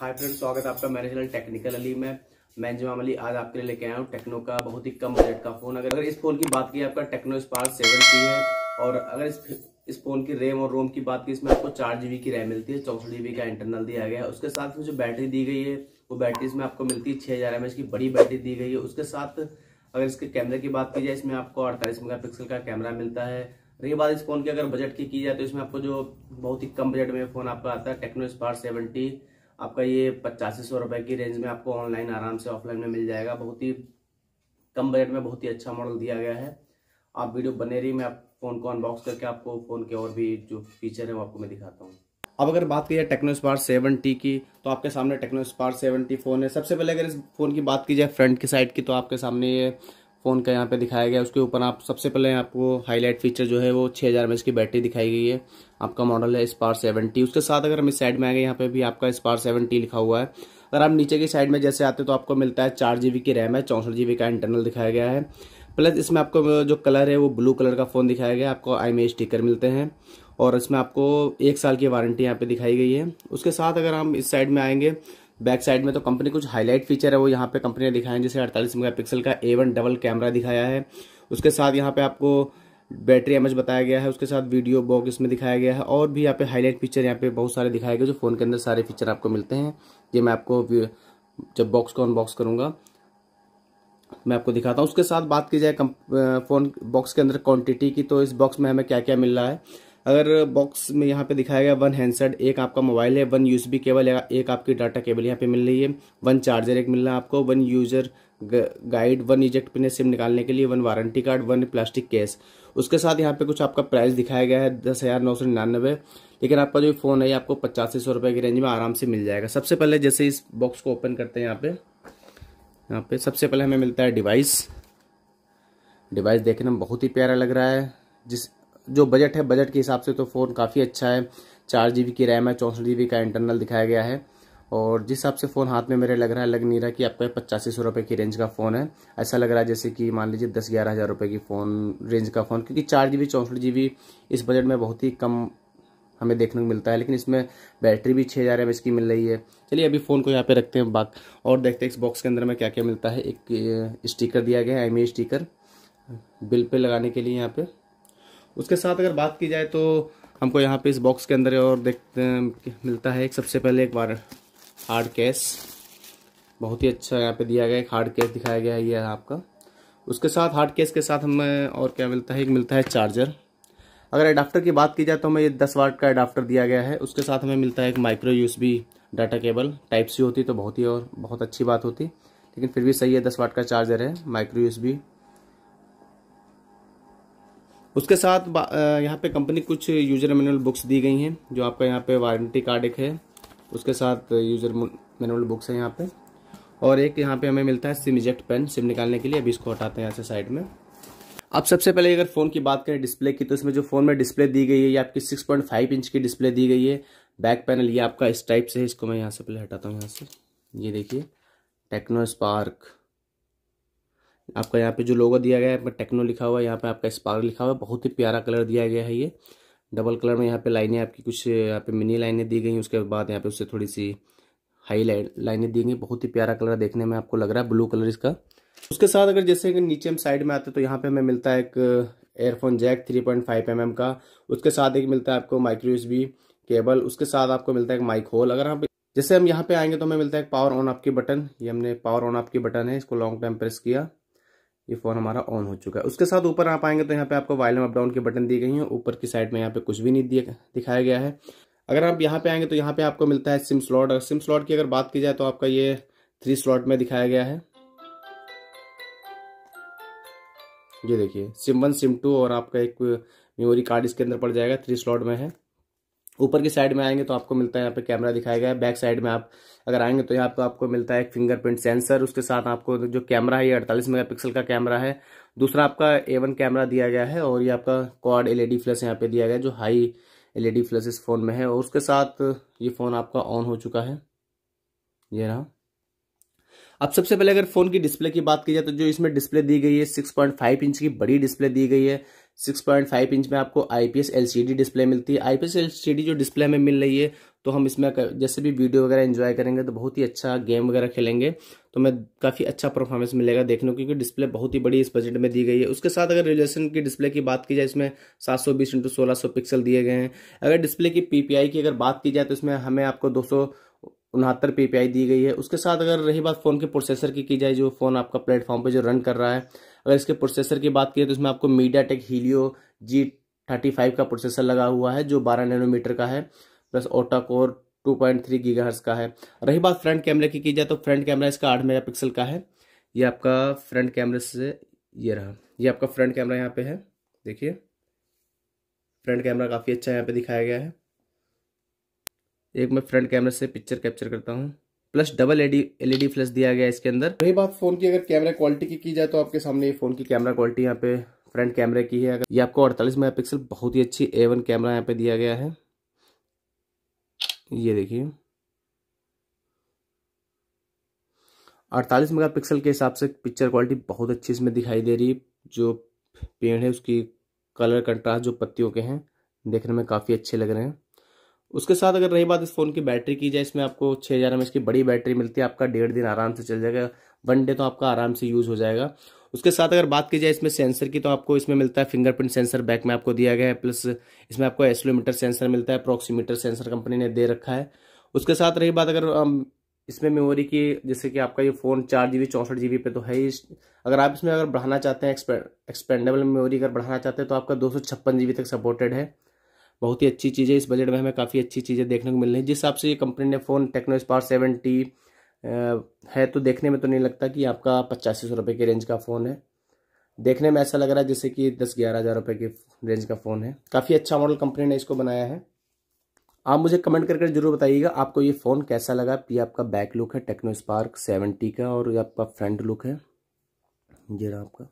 hi friend स्वागत है आपका मेरे चैनल टेक्निकल अली में मैं जमाम अली आज आपके लिए लेके आया हूँ टेक्नो का बहुत ही कम बजट का फ़ोन अगर अगर इस फ़ोन की बात की आपका टेक्नो स्पार सेवन की है और अगर इस इस फ़ोन की रैम और रोम की बात की इसमें आपको चार जी की रैम मिलती है चौसठ जी का इंटरनल दिया गया है उसके साथ में जो बैटरी दी गई है वो बैटरी इसमें आपको मिलती है छः हज़ार की बड़ी बैटरी दी गई है उसके साथ अगर इसके कैमरे की बात की जाए इसमें आपको अड़तालीस मेगा का कैमरा मिलता है रही बात इस फ़ोन की अगर बजट की की जाए तो इसमें आपको जो बहुत ही कम बजट में फ़ोन आपका आता है टेक्नो स्पार सेवेंटी आपका ये पचासी सौ रुपये की रेंज में आपको ऑनलाइन आराम से ऑफलाइन में मिल जाएगा बहुत ही कम बजट में बहुत ही अच्छा मॉडल दिया गया है आप वीडियो बने रही मैं आप फ़ोन को अनबॉक्स करके आपको फ़ोन के और भी जो फीचर है वो आपको मैं दिखाता हूँ अब अगर बात की जाए टेक्नो स्पार सेवन टी की तो आपके सामने Tecno Spark seven T phone है सबसे पहले अगर इस फ़ोन की बात की जाए फ्रंट की साइड की तो आपके सामने ये फ़ोन का यहाँ पे दिखाया गया उसके ऊपर आप सबसे पहले आपको हाईलाइट फीचर जो है वो 6000 हज़ार की बैटरी दिखाई गई है आपका मॉडल है स्पार सेवेंटी उसके साथ अगर हम इस साइड में आएंगे यहाँ पे भी आपका स्पार सेवेंटी लिखा हुआ है अगर आप नीचे की साइड में जैसे आते तो आपको मिलता है चार जी की रैम है चौंसठ जी का इंटरनल दिखाया गया है प्लस इसमें आपको जो कलर है वो ब्लू कलर का फ़ोन दिखाया गया आपको आई में स्टिकर मिलते हैं और इसमें आपको एक साल की वारंटी यहाँ पर दिखाई गई है उसके साथ अगर हम इस साइड में आएंगे बैक साइड में तो कंपनी कुछ हाईलाइट फीचर है वो यहाँ पे कंपनी ने दिखाया है जैसे 48 मेगापिक्सल का ए वन डबल कैमरा दिखाया है उसके साथ यहाँ पे आपको बैटरी एम बताया गया है उसके साथ वीडियो बॉक्स इसमें दिखाया गया है और भी यहाँ पे हाईलाइट फीचर यहाँ पे बहुत सारे दिखाए गए जो फ़ोन के अंदर सारे फीचर आपको मिलते हैं ये मैं आपको जब बॉक्स को अनबॉक्स करूँगा मैं आपको दिखाता हूँ उसके साथ बात की जाए फ़ोन बॉक्स के अंदर क्वान्टिटी की तो इस बॉक्स में हमें क्या क्या मिल रहा है अगर बॉक्स में यहाँ पे दिखाया गया वन हैंडसेट एक आपका मोबाइल है वन यूएसबी केबल या एक आपकी डाटा केबल यहाँ पे मिल रही है वन चार्जर एक मिल रहा है आपको one user guide one eject pin SIM निकालने के लिए one warranty card one plastic case उसके साथ यहाँ पे कुछ आपका प्राइस दिखाया गया है दस हज़ार नौ सौ निन्यानवे लेकिन आपका जो फ़ोन है आपको पचासी सौ रुपये की रेंज में आराम से मिल जाएगा सबसे पहले जैसे इस बॉक्स को ओपन करते हैं यहाँ पे यहाँ पे सबसे पहले हमें मिलता है डिवाइस डिवाइस देखने में बहुत ही प्यारा लग रहा है जिस जो बजट है बजट के हिसाब से तो फ़ोन काफ़ी अच्छा है चार जी की रैम है चौंसठ जी का इंटरनल दिखाया गया है और जिस हिसाब से फ़ोन हाथ में मेरे लग रहा है लग नहीं रहा कि आपका पचासी सौ रुपये की रेंज का फ़ोन है ऐसा लग रहा है जैसे कि मान लीजिए दस ग्यारह हज़ार रुपये की फ़ोन रेंज का फ़ोन क्योंकि चार जी बी चौंसठ जी बी इस बजट में बहुत ही कम हमें देखने को मिलता है लेकिन इसमें बैटरी भी छः हज़ार एम की मिल रही है चलिए अभी फ़ोन को यहाँ पे रखते हैं बाक और देखते हैं इस बॉक्स के अंदर में क्या क्या मिलता है एक स्टिकर दिया गया है M sticker e bill pay लगाने के लिए यहाँ पे उसके साथ अगर बात की जाए तो हमको यहाँ पे इस बॉक्स के अंदर और देखते मिलता है एक सबसे पहले एक बार हार्ड कैश बहुत ही अच्छा यहाँ पे दिया गया एक हार्ड कैश दिखाया गया है ये आपका उसके साथ हार्ड कैश के साथ हमें और क्या मिलता है एक मिलता है चार्जर अगर अडाप्टर की बात की जाए तो हमें ये दस वाट का अडाप्टर दिया गया है उसके साथ हमें मिलता है एक micro USB data cable type C होती तो बहुत ही और बहुत अच्छी बात होती लेकिन फिर भी सही है दस वाट का चार्जर है माइक्रो यूस उसके साथ यहाँ पे कंपनी कुछ यूजर मैनुअल बुक्स दी गई हैं जो आपका यहाँ पे वारंटी कार्ड एक है उसके साथ यूजर मैनुअल बुक्स है यहाँ पे और एक यहाँ पे हमें मिलता है सिम इजेक्ट पेन सिम निकालने के लिए अभी इसको हटाते हैं यहाँ से साइड में अब सबसे पहले अगर फ़ोन की बात करें डिस्प्ले की तो इसमें जो फ़ोन में डिस्प्ले दी गई है ये आपकी सिक्स इंच की डिस्प्ले दी गई है बैक पैनल ये आपका इस टाइप से है इसको मैं यहाँ से पहले हटाता हूँ यहाँ से ये देखिए टेक्नो स्पार्क आपका यहाँ पे जो लोगो दिया गया है टेक्नो लिखा हुआ है यहाँ पे आपका स्पार्क लिखा हुआ है बहुत ही प्यारा कलर दिया गया है ये डबल कलर में यहाँ पे लाइनें आपकी कुछ यहाँ पे मिनी लाइनें दी गई उसके बाद यहाँ पे उससे थोड़ी सी हाई लाइनें दी गई बहुत ही प्यारा कलर देखने में आपको लग रहा है ब्लू कलर इसका उसके साथ अगर जैसे कि नीचे हम साइड में आते तो यहाँ पे हमें मिलता है एक एयरफोन जैक थ्री पॉइंट का उसके साथ एक मिलता है आपको माइक्रोवेज भी केबल उसके साथ आपको मिलता है एक माइक होल अगर हम जैसे हम यहाँ पे आएंगे तो हमें मिलता है पावर ऑन आपकी बटन ये हमने पावर ऑन आपकी बटन है इसको लॉन्ग टाइम प्रेस किया ये फ़ोन हमारा ऑन हो चुका है उसके साथ ऊपर आप आएंगे तो यहाँ पे आपको वायलम अप डाउन के बटन दी गई हैं ऊपर की साइड में यहाँ पे कुछ भी नहीं दिया दिखाया गया है अगर आप यहाँ पे आएंगे तो यहाँ पे आपको मिलता है सिम स्लॉट अगर सिम स्लॉट की अगर बात की जाए तो आपका ये थ्री स्लॉट में दिखाया गया है ये देखिए सिम वन सिम टू और आपका एक मेमोरी कार्ड इसके अंदर पड़ जाएगा थ्री स्लॉट में है ऊपर की साइड में आएंगे तो आपको मिलता है यहाँ पे कैमरा दिखाया गया है बैक साइड में आप अगर आएंगे तो यहाँ पे आपको मिलता है एक फिंगरप्रिंट सेंसर उसके साथ आपको जो कैमरा है ये 48 मेगापिक्सल का कैमरा है दूसरा आपका ए वन कैमरा दिया गया है और ये आपका क्वाड एलईडी फ्लैश यहाँ पे दिया गया है जो हाई एल ई इस फ़ोन में है और उसके साथ ये फ़ोन आपका ऑन हो चुका है ये रहा अब सबसे पहले अगर फ़ोन की डिस्प्ले की बात की जाए तो जो इसमें डिस्प्ले दी गई है सिक्स इंच की बड़ी डिस्प्ले दी गई है 6.5 इंच में आपको आईपीएस एलसीडी डिस्प्ले मिलती है आईपीएस एलसीडी जो डिस्प्ले में मिल रही है तो हम इसमें जैसे भी वीडियो वगैरह एंजॉय करेंगे तो बहुत ही अच्छा गेम वगैरह खेलेंगे तो हमें काफ़ी अच्छा परफॉर्मेंस मिलेगा देखने को क्योंकि डिस्प्ले बहुत ही बड़ी इस बजट में दी गई है उसके साथ अगर रिजोल्यूशन की डिस्प्ले की बात की जाए इसमें 720 सौ बीस इंटू सोलह पिक्सल दिए गए हैं अगर डिस्प्ले की आई की अगर बात की जाए तो इसमें हमें आपको दो उनहत्तर पी पी आई दी गई है उसके साथ अगर रही बात फ़ोन के प्रोसेसर की की जाए जो फ़ोन आपका प्लेटफॉर्म पे जो रन कर रहा है अगर इसके प्रोसेसर की बात करें तो इसमें आपको MediaTek Helio G thirty five का प्रोसेसर लगा हुआ है जो बारह नैनोमीटर का है plus octa core two point three gigahertz का है रही बात फ्रंट कैमरे की की जाए तो फ्रंट कैमरा इसका आठ मेगा पिक्सल का है ये आपका फ्रंट कैमरे से ये रहा ये आपका फ्रंट कैमरा यहाँ पे है देखिए फ्रंट कैमरा काफ़ी अच्छा यहाँ पे दिखाया गया है एक मैं फ्रंट कैमरे से पिक्चर कैप्चर करता हूँ प्लस डबल एडी एलईडी फ्लैश दिया गया इसके अंदर वही बात फोन की अगर कैमरा क्वालिटी की की जाए तो आपके सामने ये फोन की कैमरा क्वालिटी यहाँ पे फ्रंट कैमरे की है अगर ये आपको 48 मेगापिक्सल बहुत ही अच्छी ए वन कैमरा यहाँ पे दिया गया है ये देखिए 48 मेगापिक्सल के हिसाब से पिक्चर क्वालिटी बहुत अच्छी इसमें दिखाई दे रही है जो पेड़ है उसकी कलर कंट्रास्ट जो पत्तियों के हैं देखने में काफ़ी अच्छे लग रहे हैं उसके साथ अगर रही बात इस फ़ोन की बैटरी की जाए इसमें आपको छः हज़ार एम की बड़ी बैटरी मिलती है आपका डेढ़ दिन आराम से चल जाएगा वन डे तो आपका आराम से यूज़ हो जाएगा उसके साथ अगर बात की जाए इसमें सेंसर की तो आपको इसमें मिलता है फिंगरप्रिंट सेंसर बैक में आपको दिया गया है प्लस इसमें आपको एसलोमीटर सेंसर मिलता है प्रोक्सीमीटर सेंसर कंपनी ने दे रखा है उसके साथ रही बात अगर इसमें मेमोरी की जैसे कि आपका ये फ़ोन चार जी बी चौंसठ जी बी पे तो है ही अगर आप इसमें अगर बढ़ाना चाहते हैं एक्सपेंडेबल मेमोरी अगर बढ़ाना चाहते हैं तो आपका दो सौ छप्पन जी बी तक सपोर्टेड है बहुत ही अच्छी चीज़ है इस बजट में हमें काफ़ी अच्छी चीज़ें देखने को मिल रही है जिस हिसाब से ये कंपनी ने फ़ोन टेक्नो स्पार सेवेंटी है तो देखने में तो नहीं लगता कि आपका पचासी सौ रुपये के रेंज का फ़ोन है देखने में ऐसा लग रहा है जैसे कि दस ग्यारह हज़ार रुपये की रेंज का फ़ोन है काफ़ी अच्छा मॉडल कंपनी ने इसको बनाया है आप मुझे कमेंट करके जरूर बताइएगा आपको ये फ़ोन कैसा लगा ये आपका बैक लुक है टेक्नो स्पार्क सेवेंटी का और ये आपका फ्रंट लुक है जी रहा आपका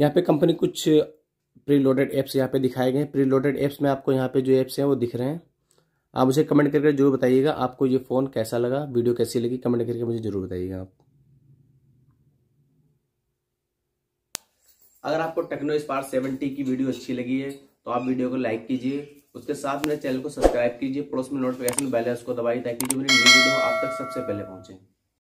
यहाँ पे कंपनी कुछ प्री लोडेड एप्स यहाँ पे दिखाए गए हैं प्री लोडेड एप्स में आपको यहाँ पे जो एप्स हैं वो दिख रहे हैं आप मुझे कमेंट करके जरूर बताइएगा आपको ये फ़ोन कैसा लगा वीडियो कैसी लगी कमेंट करके मुझे ज़रूर बताइएगा आप अगर आपको टेक्नो स्पार सेवेंटी की वीडियो अच्छी लगी है तो आप वीडियो को लाइक कीजिए उसके साथ मेरे चैनल को सब्सक्राइब कीजिए पड़ोस में नोटिफिकेशन बेल है उसको दबाइए ताकि जो मेरी नई वीडियो आप तक सबसे पहले पहुंचे